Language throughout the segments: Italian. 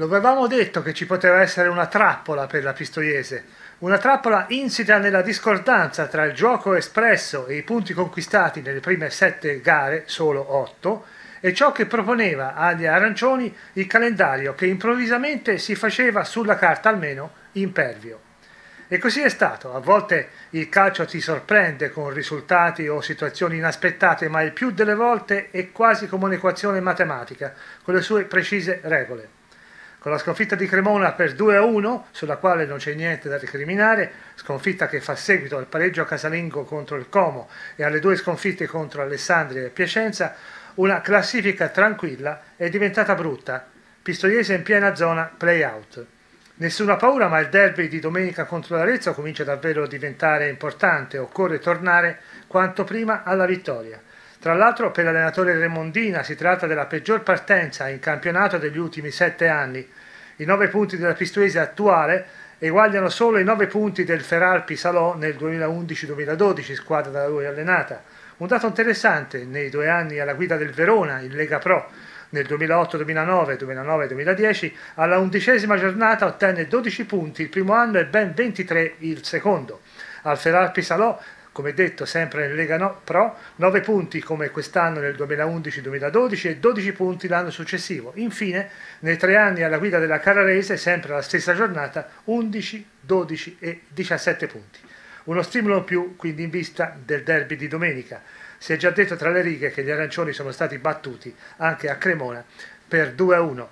Lo avevamo detto che ci poteva essere una trappola per la Pistoiese, una trappola insita nella discordanza tra il gioco espresso e i punti conquistati nelle prime sette gare, solo otto, e ciò che proponeva agli arancioni il calendario che improvvisamente si faceva sulla carta almeno impervio. E così è stato, a volte il calcio ti sorprende con risultati o situazioni inaspettate, ma il più delle volte è quasi come un'equazione matematica, con le sue precise regole con la sconfitta di Cremona per 2-1, sulla quale non c'è niente da recriminare, sconfitta che fa seguito al pareggio casalingo contro il Como e alle due sconfitte contro Alessandria e Piacenza, una classifica tranquilla è diventata brutta, Pistoiese in piena zona play-out. Nessuna paura, ma il derby di domenica contro l'Arezzo comincia davvero a diventare importante, occorre tornare quanto prima alla vittoria. Tra l'altro per l'allenatore Remondina si tratta della peggior partenza in campionato degli ultimi sette anni. I nove punti della Pistoese attuale eguagliano solo i nove punti del Feralpi Salò nel 2011-2012, squadra da lui allenata. Un dato interessante, nei due anni alla guida del Verona in Lega Pro, nel 2008-2009, 2009-2010, alla undicesima giornata ottenne 12 punti il primo anno e ben 23 il secondo. Al Feralpi Salò come detto sempre nel Lega no, Pro, 9 punti come quest'anno nel 2011-2012 e 12 punti l'anno successivo. Infine, nei tre anni alla guida della Carrarese, sempre la stessa giornata, 11, 12 e 17 punti. Uno stimolo in più quindi in vista del derby di domenica. Si è già detto tra le righe che gli arancioni sono stati battuti anche a Cremona per 2-1.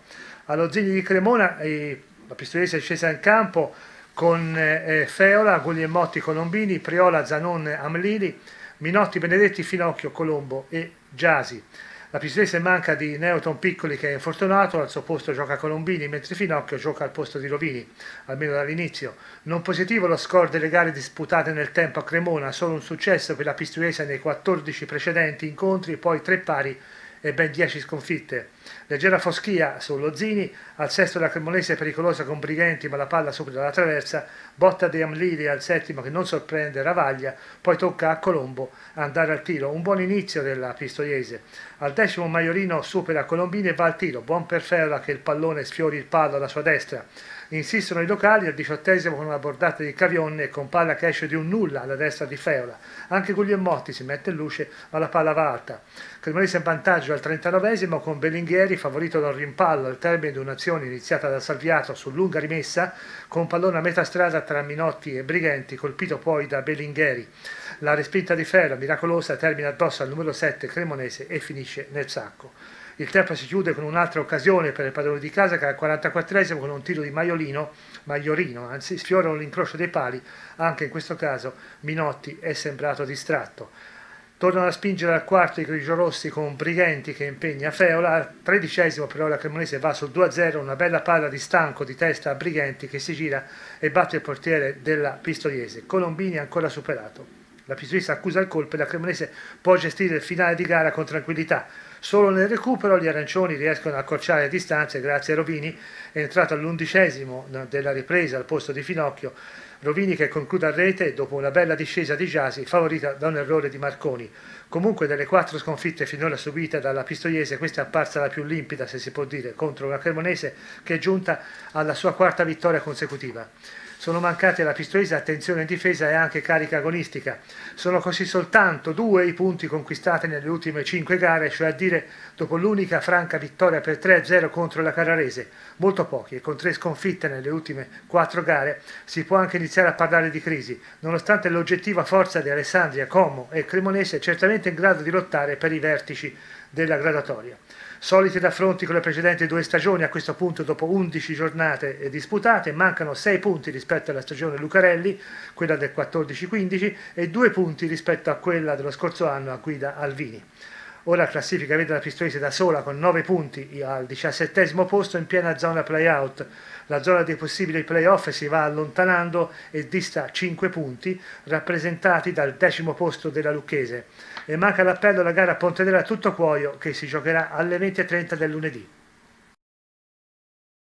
Allo Zigli di Cremona eh, la Pistoiese è scesa in campo con eh, eh Feola, Guglielmotti, Colombini, Priola, Zanon, Amlini, Minotti, Benedetti, Finocchio, Colombo e Giasi. La pistola manca di Neoton Piccoli che è infortunato, al suo posto gioca Colombini, mentre Finocchio gioca al posto di Rovini, almeno dall'inizio. Non positivo lo score delle gare disputate nel tempo a Cremona, solo un successo per la Pistoiese nei 14 precedenti incontri, poi tre pari e ben 10 sconfitte. Leggera foschia su Lozzini, al sesto la Cremolese pericolosa con Brighenti ma la palla sopra la traversa, botta di Amlili al settimo che non sorprende Ravaglia, poi tocca a Colombo andare al tiro, un buon inizio della Pistoiese. Al decimo Maiorino supera Colombini e va al tiro, buon per Ferra che il pallone sfiori il palo alla sua destra. Insistono i locali al diciottesimo con una bordata di Cavionne e con palla che esce di un nulla alla destra di Feola. Anche Guglielmotti si mette in luce ma la palla va alta. Cremonese in vantaggio al 39 con Bellinghieri favorito dal rimpallo al termine di un'azione iniziata da Salviato su lunga rimessa con pallone a metà strada tra Minotti e Brighenti colpito poi da Bellinghieri. La respinta di Feola miracolosa termina addosso al numero 7 Cremonese e finisce nel sacco. Il tempo si chiude con un'altra occasione per il padrone di casa che al 44esimo con un tiro di Maiolino, Maiorino, anzi sfiorano l'incrocio dei pali, anche in questo caso Minotti è sembrato distratto. Tornano a spingere al quarto i grigiorossi con Brighenti che impegna Feola, al tredicesimo però la Cremonese va sul 2-0, una bella palla di stanco di testa a Brighenti che si gira e batte il portiere della Pistoiese. Colombini ancora superato. La Pisuisa accusa il colpo e la Cremonese può gestire il finale di gara con tranquillità. Solo nel recupero gli arancioni riescono a accorciare le distanze grazie a Rovini, entrato all'undicesimo della ripresa al posto di Finocchio. Rovini che conclude a rete dopo una bella discesa di Giasi favorita da un errore di Marconi. Comunque delle quattro sconfitte finora subite dalla Pistoiese questa è apparsa la più limpida, se si può dire, contro una Cremonese che è giunta alla sua quarta vittoria consecutiva. Sono mancati alla Pistoiese, attenzione in difesa e anche carica agonistica. Sono così soltanto due i punti conquistati nelle ultime cinque gare, cioè a dire dopo l'unica franca vittoria per 3-0 contro la Carrarese. Molto pochi e con tre sconfitte nelle ultime quattro gare si può anche iniziare a parlare di crisi, nonostante l'oggettiva forza di Alessandria, Como e Cremonese certamente in grado di lottare per i vertici della gradatoria. Soliti raffronti con le precedenti due stagioni, a questo punto dopo 11 giornate eh, disputate, mancano 6 punti rispetto alla stagione Lucarelli, quella del 14-15, e 2 punti rispetto a quella dello scorso anno a guida Alvini. Ora la classifica vede la Pistoiese da sola con 9 punti al diciassettesimo posto in piena zona playout. La zona dei possibili playoff si va allontanando e dista 5 punti, rappresentati dal decimo posto della Lucchese. E manca l'appello alla gara a Pontedera a tutto cuoio che si giocherà alle 20.30 del lunedì.